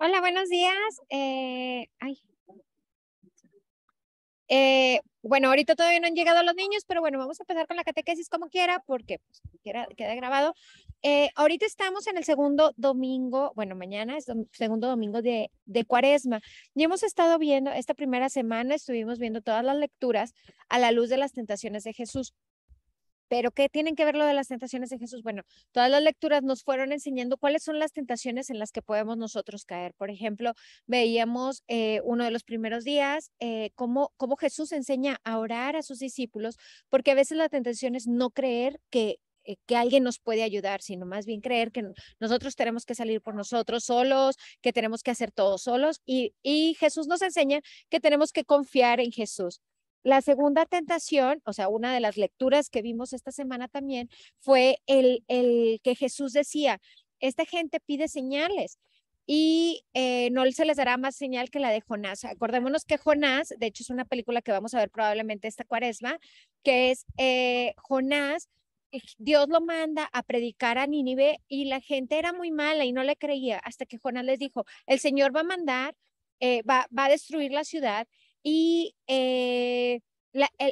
Hola, buenos días. Eh, ay. Eh, bueno, ahorita todavía no han llegado los niños, pero bueno, vamos a empezar con la catequesis como quiera, porque pues, queda, grabado. Eh, ahorita estamos en el segundo domingo, bueno, mañana es el segundo domingo de, de, cuaresma, y hemos estado viendo, esta primera semana estuvimos viendo todas las lecturas a la luz de las tentaciones de Jesús. Pero ¿qué tienen que ver lo de las tentaciones de Jesús? Bueno, todas las lecturas nos fueron enseñando cuáles son las tentaciones en las que podemos nosotros caer. Por ejemplo, veíamos eh, uno de los primeros días eh, cómo, Jesús enseña a orar a sus discípulos, porque a veces la tentación es no creer que, eh, que alguien nos puede ayudar, sino más bien creer que nosotros tenemos que salir por nosotros solos, que tenemos que hacer todo solos. Y, y Jesús nos enseña que tenemos que confiar en Jesús. La segunda tentación, o sea, una de las lecturas que vimos esta semana también, fue el, el que Jesús decía, esta gente pide señales, y eh, no se les dará más señal que la de Jonás. Acordémonos que Jonás, de hecho es una película que vamos a ver probablemente esta cuaresma, que es eh, Jonás, eh, Dios lo manda a predicar a Nínive y la gente era muy mala y no le creía hasta que Jonás les dijo, el Señor va a mandar, va, va a destruir la ciudad y eh,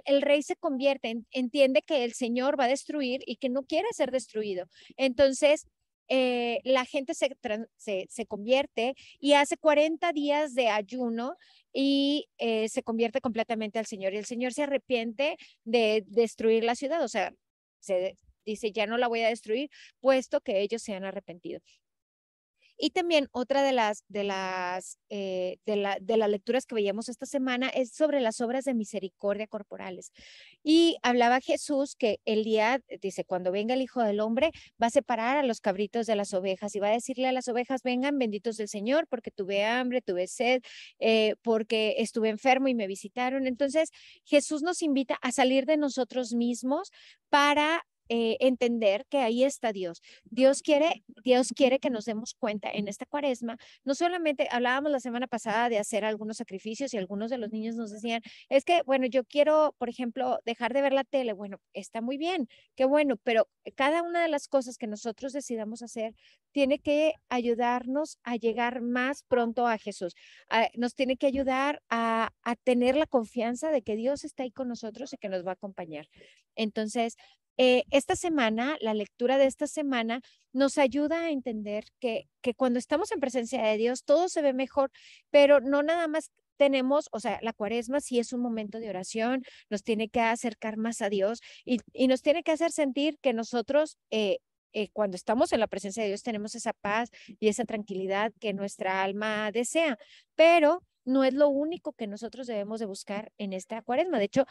el, rey se convierte, entiende que el Señor va a destruir y que no quiere ser destruido. Entonces, eh, la gente se, convierte y hace 40 días de ayuno y eh, se convierte completamente al Señor. Y el Señor se arrepiente de destruir la ciudad, o sea, se dice, ya no la voy a destruir, puesto que ellos se han arrepentido. Y también otra de las, de las, eh, de, la, de las lecturas que veíamos esta semana es sobre las obras de misericordia corporales. Y hablaba Jesús que el día, dice, cuando venga el Hijo del Hombre, va a separar a los cabritos de las ovejas y va a decirle a las ovejas, vengan benditos del Señor, porque tuve hambre, tuve sed, eh, porque estuve enfermo y me visitaron. Entonces, Jesús nos invita a salir de nosotros mismos para eh, entender que ahí está Dios. Dios quiere, Dios quiere que nos demos cuenta en esta cuaresma, no solamente hablábamos la semana pasada de hacer algunos sacrificios y algunos de los niños nos decían, es que, bueno, yo quiero, por ejemplo, dejar de ver la tele. Bueno, está muy bien, qué bueno, pero cada una de las cosas que nosotros decidamos hacer tiene que ayudarnos a llegar más pronto a Jesús. Ah, nos tiene que ayudar a, a tener la confianza de que Dios está ahí con nosotros y que nos va a acompañar. Entonces, eh, esta semana, la lectura de esta semana nos ayuda a entender que, que cuando estamos en presencia de Dios todo se ve mejor, pero no nada más tenemos, o sea, la cuaresma sí es un momento de oración, nos tiene que acercar más a Dios y, nos tiene que hacer sentir que nosotros eh, eh, cuando estamos en la presencia de Dios tenemos esa paz y esa tranquilidad que nuestra alma desea, pero no es lo único que nosotros debemos de buscar en esta cuaresma. De hecho,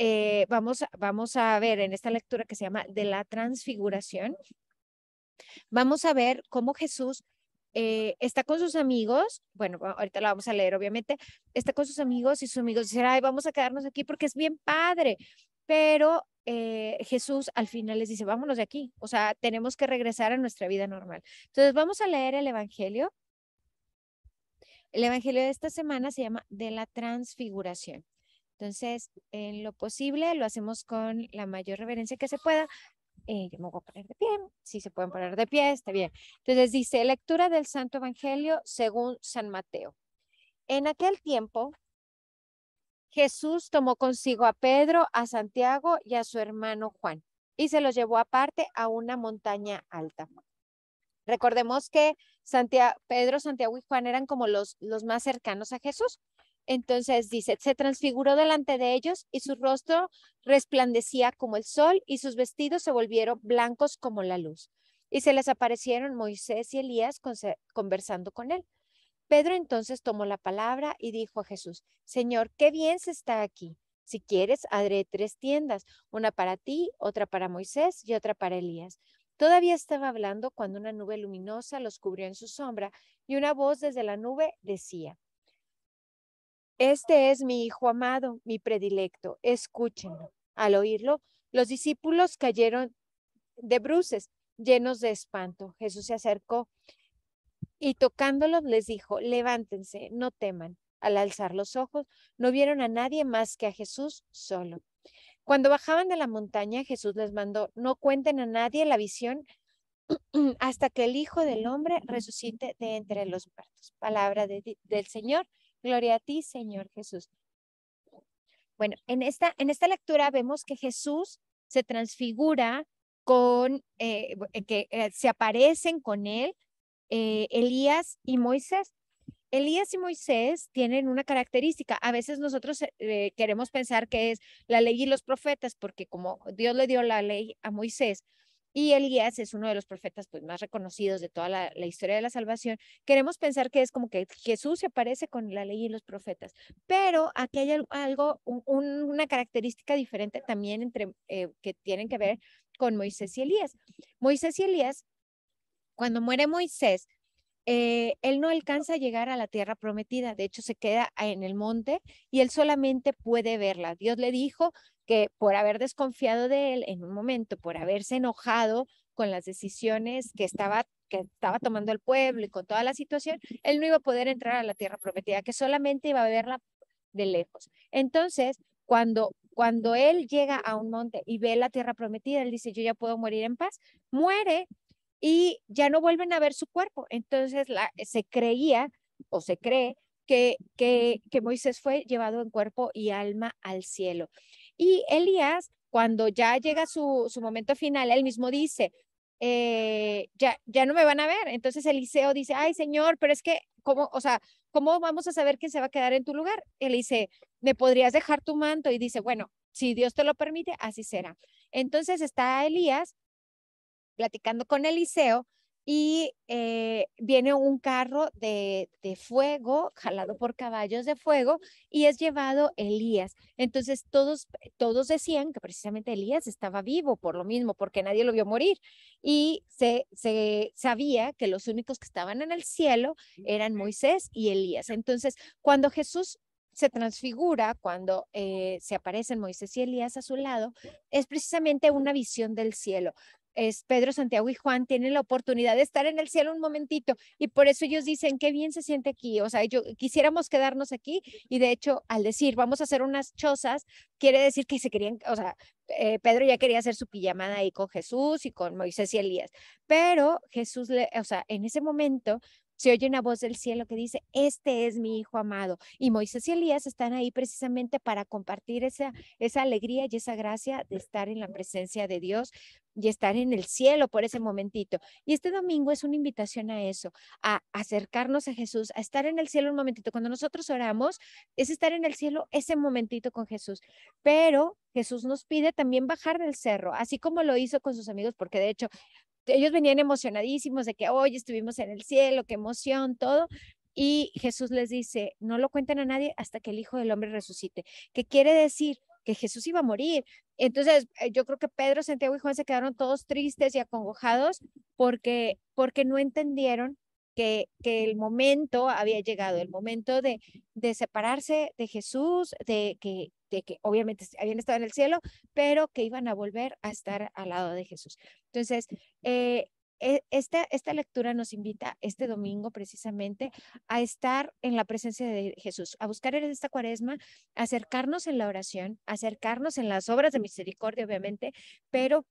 eh, vamos, a ver en esta lectura que se llama de la transfiguración, vamos a ver cómo Jesús eh, está con sus amigos, bueno, ahorita la vamos a leer obviamente, está con sus amigos y sus amigos dicen, ay, vamos a quedarnos aquí porque es bien padre, pero eh, Jesús al final les dice, vámonos de aquí, o sea, tenemos que regresar a nuestra vida normal. Entonces vamos a leer el Evangelio. El Evangelio de esta semana se llama de la transfiguración. Entonces, en lo posible, lo hacemos con la mayor reverencia que se pueda. Eh, yo me voy a poner de pie, si se pueden poner de pie, está bien. Entonces dice, lectura del Santo Evangelio según San Mateo. En aquel tiempo, Jesús tomó consigo a Pedro, a Santiago y a su hermano Juan y se los llevó aparte a una montaña alta. Recordemos que Santiago, Pedro, Santiago y Juan eran como los, los más cercanos a Jesús. Entonces dice, se transfiguró delante de ellos y su rostro resplandecía como el sol y sus vestidos se volvieron blancos como la luz. Y se les aparecieron Moisés y Elías conversando con él. Pedro entonces tomó la palabra y dijo a Jesús, Señor, qué bien se está aquí. Si quieres, haré tres tiendas, una para ti, otra para Moisés y otra para Elías. Todavía estaba hablando cuando una nube luminosa los cubrió en su sombra y una voz desde la nube decía, este es mi Hijo amado, mi predilecto, escúchenlo. Al oírlo, los discípulos cayeron de bruces, llenos de espanto. Jesús se acercó y tocándolos les dijo, levántense, no teman. Al alzar los ojos, no vieron a nadie más que a Jesús solo. Cuando bajaban de la montaña, Jesús les mandó, no cuenten a nadie la visión hasta que el Hijo del Hombre resucite de entre los muertos. Palabra del Señor, Gloria a ti, Señor Jesús. Bueno, en esta, en esta lectura vemos que Jesús se transfigura con, eh, eh, que eh, se aparecen con él Elías y Moisés. Elías y Moisés tienen una característica. A veces nosotros queremos pensar que es la ley y los profetas, porque como Dios le dio la ley a Moisés, y Elías es uno de los profetas pues, más reconocidos de toda la, historia de la salvación, queremos pensar que es como que Jesús se aparece con la ley y los profetas, pero aquí hay algo, una característica diferente también entre, eh, que tienen que ver con Moisés y Elías. Moisés y Elías, cuando muere Moisés, eh, él no alcanza a llegar a la tierra prometida, de hecho se queda en el monte y él solamente puede verla. Dios le dijo, que por haber desconfiado de él en un momento, por haberse enojado con las decisiones que estaba, que estaba tomando el pueblo y con toda la situación, él no iba a poder entrar a la tierra prometida, que solamente iba a verla de lejos. Entonces, cuando, cuando él llega a un monte y ve la tierra prometida, él dice, yo ya puedo morir en paz, muere y ya no vuelven a ver su cuerpo. Entonces, se creía o se cree que, que, que, Moisés fue llevado en cuerpo y alma al cielo. Y Elías, cuando ya llega su, su momento final, él mismo dice, eh, ya, ya no me van a ver. Entonces Eliseo dice, ay Señor, pero es que, ¿cómo, o sea, ¿cómo vamos a saber quién se va a quedar en tu lugar? Él dice, ¿me podrías dejar tu manto? Y dice, bueno, si Dios te lo permite, así será. Entonces está Elías platicando con Eliseo y eh, viene un carro de, fuego, jalado por caballos de fuego, y es llevado Elías. Entonces todos, todos decían que precisamente Elías estaba vivo por lo mismo, porque nadie lo vio morir. Y se, se sabía que los únicos que estaban en el cielo eran Moisés y Elías. Entonces, cuando Jesús se transfigura cuando eh, se aparecen Moisés y Elías a su lado, es precisamente una visión del cielo. Pedro, Santiago y Juan tienen la oportunidad de estar en el cielo un momentito y por eso ellos dicen qué bien se siente aquí, o sea, yo quisiéramos quedarnos aquí y de hecho al decir vamos a hacer unas chozas quiere decir que se querían, o sea, eh, Pedro ya quería hacer su pijamada ahí con Jesús y con Moisés y Elías, pero Jesús, le, o sea, en ese momento se oye una voz del cielo que dice, este es mi hijo amado. Y Moisés y Elías están ahí precisamente para compartir esa, esa alegría y esa gracia de estar en la presencia de Dios y estar en el cielo por ese momentito. Y este domingo es una invitación a eso, a acercarnos a Jesús, a estar en el cielo un momentito. Cuando nosotros oramos, es estar en el cielo ese momentito con Jesús. Pero Jesús nos pide también bajar del cerro, así como lo hizo con sus amigos, porque de hecho ellos venían emocionadísimos de que hoy estuvimos en el cielo, qué emoción, todo. Y Jesús les dice, no lo cuenten a nadie hasta que el Hijo del Hombre resucite. ¿Qué quiere decir? Que Jesús iba a morir. Entonces, eh, yo creo que Pedro, Santiago y Juan se quedaron todos tristes y acongojados porque, porque no entendieron que, que, el momento había llegado, el momento de, de separarse de Jesús, de que, de que obviamente habían estado en el cielo, pero que iban a volver a estar al lado de Jesús. Entonces, eh, e, esta, esta lectura nos invita este domingo precisamente a estar en la presencia de Jesús, a buscar en esta cuaresma, acercarnos en la oración, acercarnos en las obras de misericordia, obviamente, pero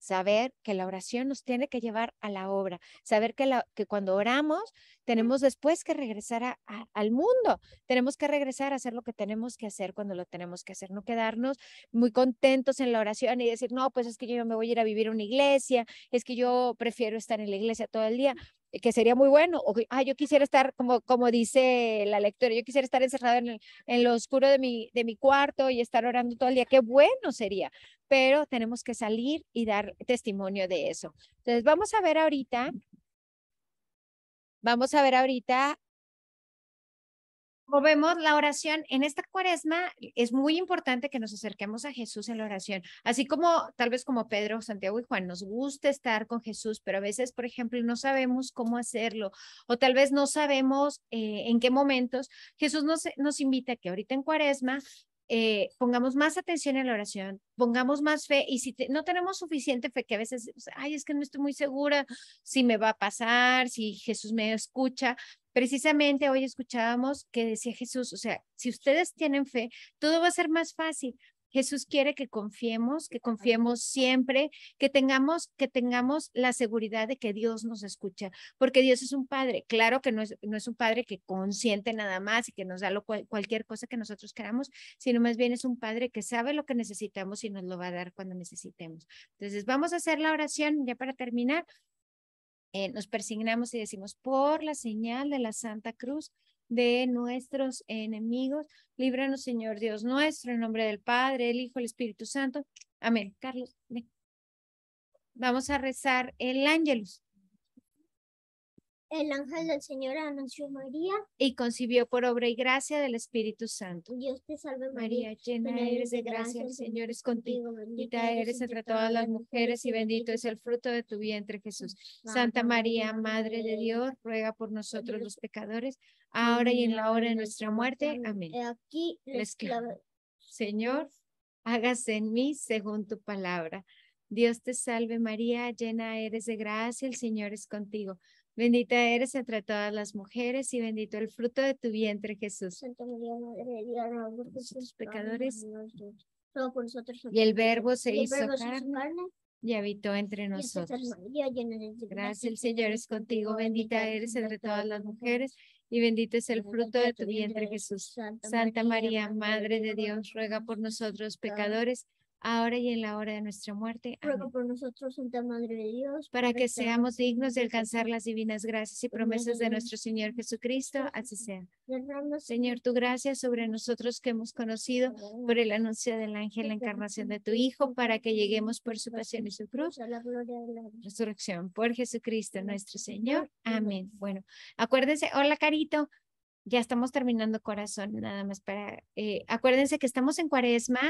saber que la oración nos tiene que llevar a la obra, saber que, la, que cuando oramos tenemos después que regresar a, al mundo, tenemos que regresar a hacer lo que tenemos que hacer cuando lo tenemos que hacer, no quedarnos muy contentos en la oración y decir, no, pues es que yo me voy a ir a vivir a una iglesia, es que yo prefiero estar en la iglesia todo el día que sería muy bueno, o yo quisiera estar, como, como dice la lectora, yo quisiera estar encerrado en, el, en lo oscuro de mi, de mi cuarto y estar orando todo el día, qué bueno sería, pero tenemos que salir y dar testimonio de eso. Entonces, vamos a ver ahorita, vamos a ver ahorita como vemos, la oración en esta cuaresma es muy importante que nos acerquemos a Jesús en la oración. Así como tal vez como Pedro, Santiago y Juan, nos gusta estar con Jesús, pero a veces, por ejemplo, no sabemos cómo hacerlo o tal vez no sabemos eh, en qué momentos. Jesús nos, nos invita a que ahorita en cuaresma eh, pongamos más atención en la oración, pongamos más fe y si no tenemos suficiente fe, que a veces, ay, es que no estoy muy segura si me va a pasar, si Jesús me escucha, Precisamente hoy escuchábamos que decía Jesús, o sea, si ustedes tienen fe, todo va a ser más fácil. Jesús quiere que confiemos, que confiemos siempre, que tengamos, que tengamos la seguridad de que Dios nos escucha, porque Dios es un padre. Claro que no es, no es un padre que consiente nada más y que nos da lo cualquier cosa que nosotros queramos, sino más bien es un padre que sabe lo que necesitamos y nos lo va a dar cuando necesitemos. Entonces, vamos a hacer la oración ya para terminar. Eh, nos persignamos y decimos, por la señal de la Santa Cruz de nuestros enemigos, líbranos, Señor Dios nuestro, en nombre del Padre, el Hijo, el Espíritu Santo. Amén. Carlos, Vamos a rezar el ángelus el ángel del Señor anunció María. Y concibió por obra y gracia del Espíritu Santo. Dios te salve María, llena eres de gracia, el Señor es contigo. Bendita eres entre todas las mujeres y bendito es el fruto de tu vientre Jesús. Santa María, Madre de Dios, ruega por nosotros los pecadores, ahora y en la hora de nuestra muerte. Amén. Aquí les Señor, hágase en mí según tu palabra. Dios te salve María, llena eres de gracia, el Señor es contigo. Bendita eres entre todas las mujeres y bendito el fruto de tu vientre, Jesús. Santa María, Madre de Dios, ruega por nosotros pecadores. Y el Verbo se hizo carne, y habitó entre nosotros. Gracias, el Señor es contigo. Bendita eres entre todas las mujeres y bendito es el fruto de tu vientre, Jesús. Santa María, Madre de Dios, ruega por nosotros pecadores ahora y en la hora de nuestra muerte. por nosotros, Santa Madre de Dios, para que seamos dignos de alcanzar las divinas gracias y promesas de nuestro Señor Jesucristo, así sea. Señor, tu gracia sobre nosotros que hemos conocido por el anuncio del ángel, la encarnación de tu Hijo, para que lleguemos por su pasión y su cruz, a la la gloria de resurrección por Jesucristo nuestro Señor. Amén. Bueno, acuérdense, hola Carito, ya estamos terminando corazón, nada más para, eh, acuérdense que estamos en cuaresma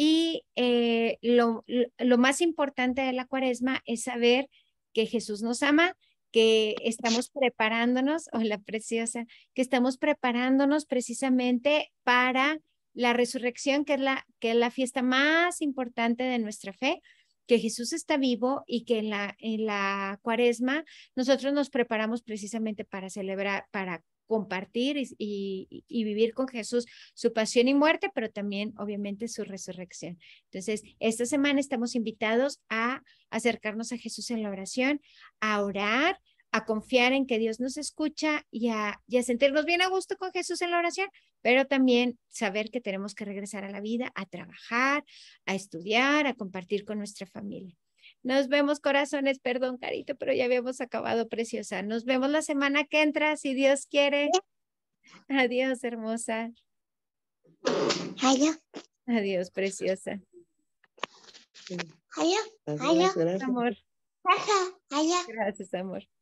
y eh, lo, lo más importante de la cuaresma es saber que Jesús nos ama, que estamos preparándonos, hola preciosa, que estamos preparándonos precisamente para la resurrección, que es la, que es la fiesta más importante de nuestra fe, que Jesús está vivo y que en la, en la cuaresma nosotros nos preparamos precisamente para celebrar, para compartir y, vivir con Jesús su pasión y muerte, pero también obviamente su resurrección. Entonces, esta semana estamos invitados a acercarnos a Jesús en la oración, a orar, a confiar en que Dios nos escucha y a, y a sentirnos bien a gusto con Jesús en la oración, pero también saber que tenemos que regresar a la vida, a trabajar, a estudiar, a compartir con nuestra familia. Nos vemos, corazones. Perdón, Carito, pero ya habíamos acabado, preciosa. Nos vemos la semana que entra, si Dios quiere. Adiós, hermosa. Adiós. Adiós, preciosa. Adiós. Adiós. Amor. Gracias, amor.